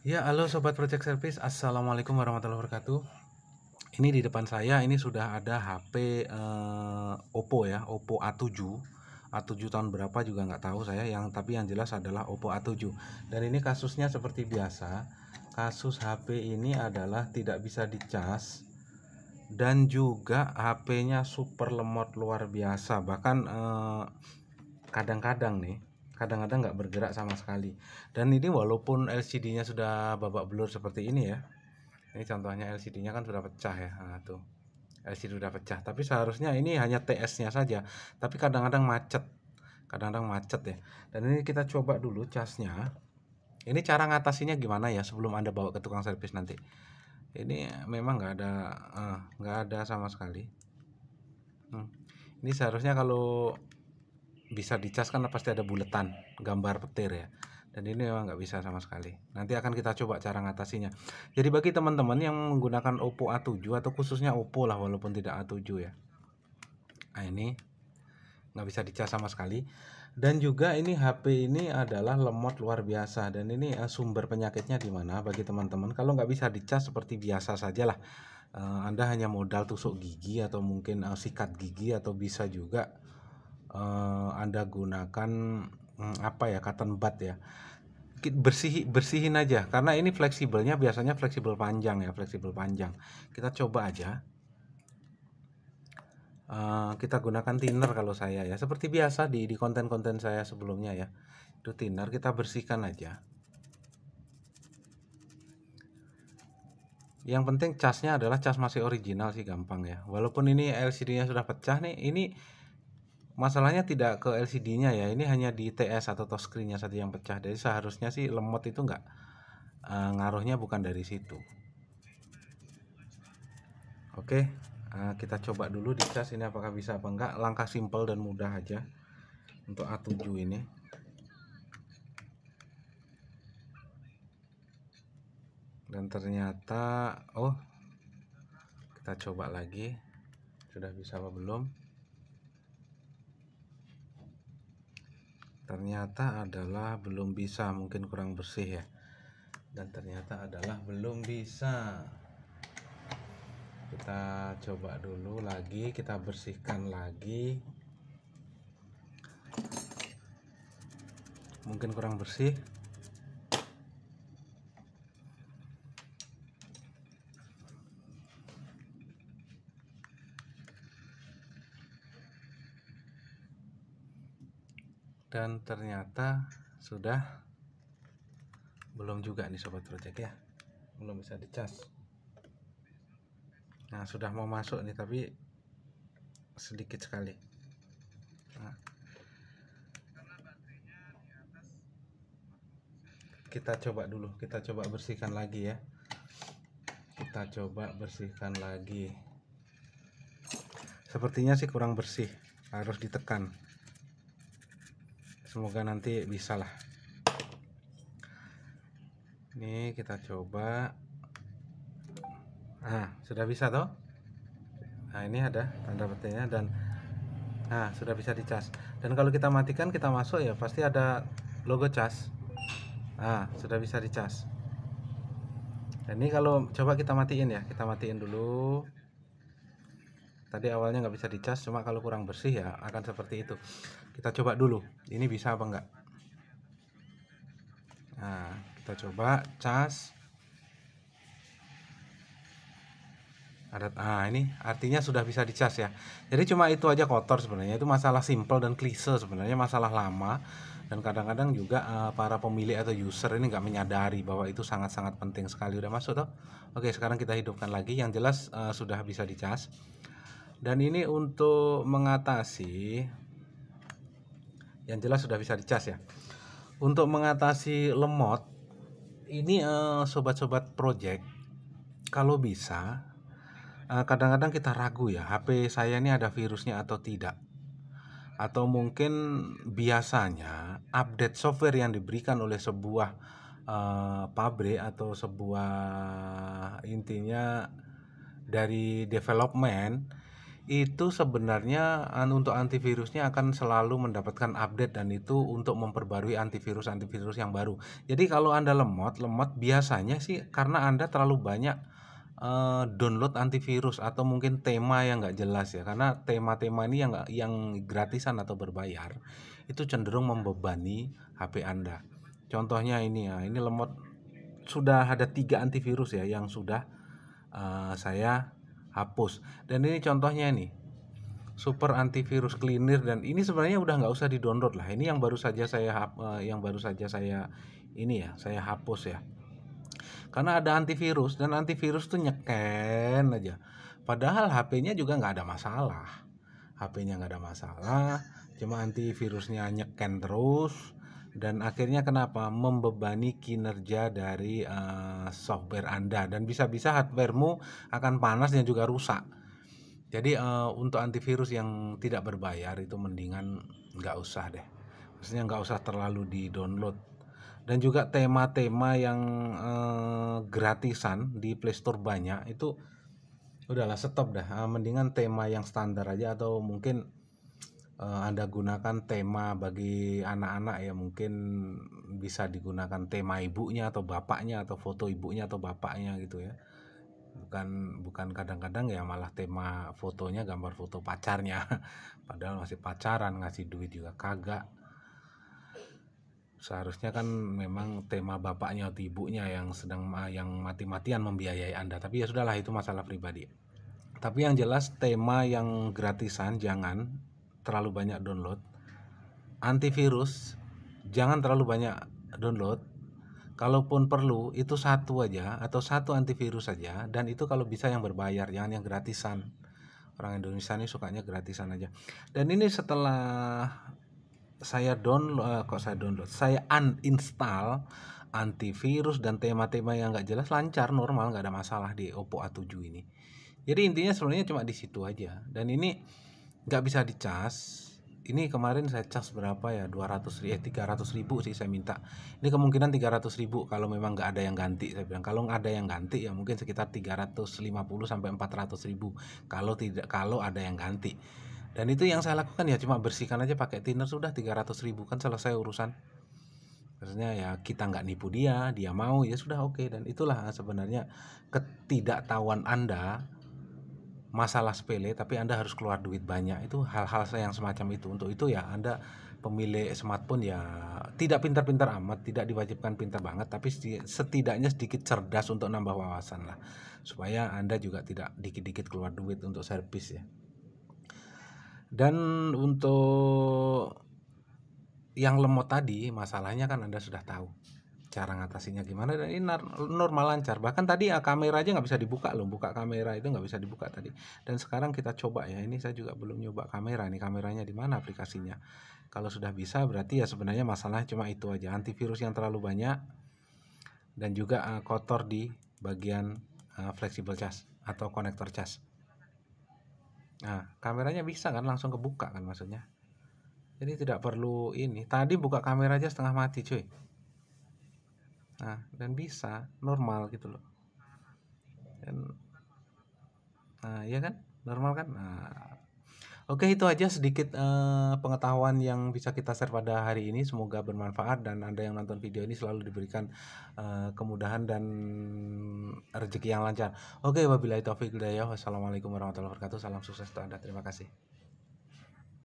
Ya, halo sobat Project Service. Assalamualaikum warahmatullahi wabarakatuh. Ini di depan saya ini sudah ada HP eh, Oppo ya, Oppo A7. A7 tahun berapa juga nggak tahu saya yang tapi yang jelas adalah Oppo A7. Dan ini kasusnya seperti biasa. Kasus HP ini adalah tidak bisa dicas dan juga HP-nya super lemot luar biasa. Bahkan eh, kadang-kadang eh, kadang -kadang nih kadang-kadang nggak bergerak sama sekali dan ini walaupun LCD-nya sudah babak belur seperti ini ya ini contohnya LCD-nya kan sudah pecah ya nah, tuh LCD sudah pecah tapi seharusnya ini hanya TS-nya saja tapi kadang-kadang macet kadang-kadang macet ya dan ini kita coba dulu casnya ini cara ngatasinya gimana ya sebelum anda bawa ke tukang servis nanti ini memang nggak ada ah, nggak uh, ada sama sekali hmm. ini seharusnya kalau bisa dicas karena pasti ada buletan gambar petir ya dan ini memang nggak bisa sama sekali nanti akan kita coba cara ngatasinya jadi bagi teman-teman yang menggunakan Oppo A7 atau khususnya Oppo lah walaupun tidak A7 ya nah ini nggak bisa dicas sama sekali dan juga ini HP ini adalah lemot luar biasa dan ini eh, sumber penyakitnya di mana bagi teman-teman kalau nggak bisa dicas seperti biasa saja lah. Eh, Anda hanya modal tusuk gigi atau mungkin eh, sikat gigi atau bisa juga uh, Anda gunakan um, apa ya cotton bud ya bersih bersihin aja karena ini fleksibelnya biasanya fleksibel panjang ya fleksibel panjang kita coba aja uh, kita gunakan thinner kalau saya ya seperti biasa di di konten-konten saya sebelumnya ya itu thinner kita bersihkan aja yang penting casnya adalah cas masih original sih gampang ya walaupun ini LCD nya sudah pecah nih ini masalahnya tidak ke LCD-nya ya ini hanya di TS atau touchscreen-nya saja yang pecah jadi seharusnya sih lemot itu nggak e, ngaruhnya bukan dari situ oke okay, eh, kita coba dulu di cas ini apakah bisa apa enggak langkah simple dan mudah aja untuk A7 ini dan ternyata oh kita coba lagi sudah bisa apa belum ternyata adalah belum bisa mungkin kurang bersih ya dan ternyata adalah belum bisa kita coba dulu lagi kita bersihkan lagi mungkin kurang bersih dan ternyata sudah belum juga nih sobat project ya belum bisa dicas nah sudah mau masuk nih tapi sedikit sekali nah. kita coba dulu kita coba bersihkan lagi ya kita coba bersihkan lagi sepertinya sih kurang bersih harus ditekan semoga nanti bisa lah ini kita coba nah sudah bisa toh nah ini ada tanda petinya dan nah sudah bisa dicas dan kalau kita matikan kita masuk ya pasti ada logo cas nah sudah bisa dicas dan ini kalau coba kita matiin ya kita matiin dulu tadi awalnya nggak bisa dicas cuma kalau kurang bersih ya akan seperti itu kita coba dulu ini bisa apa enggak nah kita coba cas adat ah ini artinya sudah bisa dicas ya jadi cuma itu aja kotor sebenarnya itu masalah simple dan klise sebenarnya masalah lama dan kadang-kadang juga uh, para pemilik atau user ini nggak menyadari bahwa itu sangat-sangat penting sekali udah masuk toh oke sekarang kita hidupkan lagi yang jelas uh, sudah bisa dicas dan ini untuk mengatasi yang jelas sudah bisa dicas ya. Untuk mengatasi lemot ini eh, sobat-sobat eh, project kalau bisa eh, kadang-kadang eh, kita ragu ya HP saya ini ada virusnya atau tidak atau mungkin biasanya update software yang diberikan oleh sebuah eh, pabrik atau sebuah intinya dari development itu sebenarnya anu, untuk antivirusnya akan selalu mendapatkan update dan itu untuk memperbarui antivirus-antivirus yang baru. Jadi kalau Anda lemot, lemot biasanya sih karena Anda terlalu banyak uh, download antivirus atau mungkin tema yang nggak jelas ya. Karena tema-tema ini yang yang gratisan atau berbayar itu cenderung membebani HP Anda. Contohnya ini ya, ini lemot sudah ada tiga antivirus ya yang sudah uh, saya hapus. Dan ini contohnya nih, super antivirus cleaner dan ini sebenarnya udah nggak usah di download lah. Ini yang baru saja saya eh, yang baru saja saya ini ya, saya hapus ya. Karena ada antivirus dan antivirus tuh nyeken aja. Padahal HP-nya juga nggak ada masalah. HP-nya nggak ada masalah, cuma antivirusnya nyeken terus dan akhirnya kenapa membebani kinerja dari uh, software Anda dan bisa-bisa hardwaremu akan panas dan juga rusak. Jadi uh, untuk antivirus yang tidak berbayar itu mendingan nggak usah deh. Maksudnya nggak usah terlalu di download dan juga tema-tema yang uh, gratisan di Playstore banyak itu udahlah stop dah. Uh, mendingan tema yang standar aja atau mungkin Eh, Anda gunakan tema bagi anak-anak ya mungkin bisa digunakan tema ibunya atau bapaknya atau foto ibunya atau bapaknya gitu ya bukan bukan kadang-kadang ya malah tema fotonya gambar foto pacarnya padahal masih pacaran ngasih duit juga kagak seharusnya kan memang tema bapaknya atau ibunya yang sedang ah, yang mati-matian membiayai Anda tapi ya sudahlah itu masalah pribadi tapi yang jelas tema yang gratisan jangan terlalu banyak download antivirus jangan terlalu banyak download kalaupun perlu itu satu aja atau satu antivirus saja dan itu kalau bisa yang berbayar jangan yang gratisan orang Indonesia ini sukanya gratisan aja dan ini setelah saya download eh, kok saya download saya uninstall antivirus dan tema-tema yang nggak jelas lancar normal nggak ada masalah di Oppo A7 ini jadi intinya sebenarnya cuma di situ aja dan ini nggak bisa dicas ini kemarin saya cas berapa ya 200 eh 300 ribu sih saya minta ini kemungkinan 300 ribu kalau memang nggak ada yang ganti saya bilang kalau nggak ada yang ganti ya mungkin sekitar 350 sampai 400 ribu kalau tidak kalau ada yang ganti dan itu yang saya lakukan ya cuma bersihkan aja pakai thinner sudah 300 ribu kan selesai urusan maksudnya ya kita nggak nipu dia dia mau ya sudah oke okay. dan itulah sebenarnya ketidaktahuan anda masalah sepele tapi Anda harus keluar duit banyak itu hal-hal yang semacam itu untuk itu ya Anda pemilik smartphone ya tidak pintar-pintar amat tidak diwajibkan pintar banget tapi setidaknya sedikit cerdas untuk nambah wawasan lah supaya Anda juga tidak dikit-dikit keluar duit untuk servis ya dan untuk yang lemot tadi masalahnya kan Anda sudah tahu cara ngatasinya gimana dan ini normal lancar bahkan tadi ya, kamera aja nggak bisa dibuka loh buka kamera itu nggak bisa dibuka tadi dan sekarang kita coba ya ini saya juga belum nyoba kamera ini kameranya di mana aplikasinya kalau sudah bisa berarti ya sebenarnya masalah cuma itu aja antivirus yang terlalu banyak dan juga uh, kotor di bagian uh, ah, flexible charge atau konektor cas. Nah, kameranya bisa kan langsung kebuka kan maksudnya. Jadi tidak perlu ini. Tadi buka kamera aja setengah mati, cuy nah dan bisa normal gitu loh dan nah ya kan normal kan nah Oke itu aja sedikit eh, pengetahuan yang bisa kita share pada hari ini. Semoga bermanfaat dan anda yang nonton video ini selalu diberikan eh, kemudahan dan rezeki yang lancar. Oke wabillahi taufiq Wassalamualaikum warahmatullahi wabarakatuh. Salam sukses untuk anda. Terima kasih.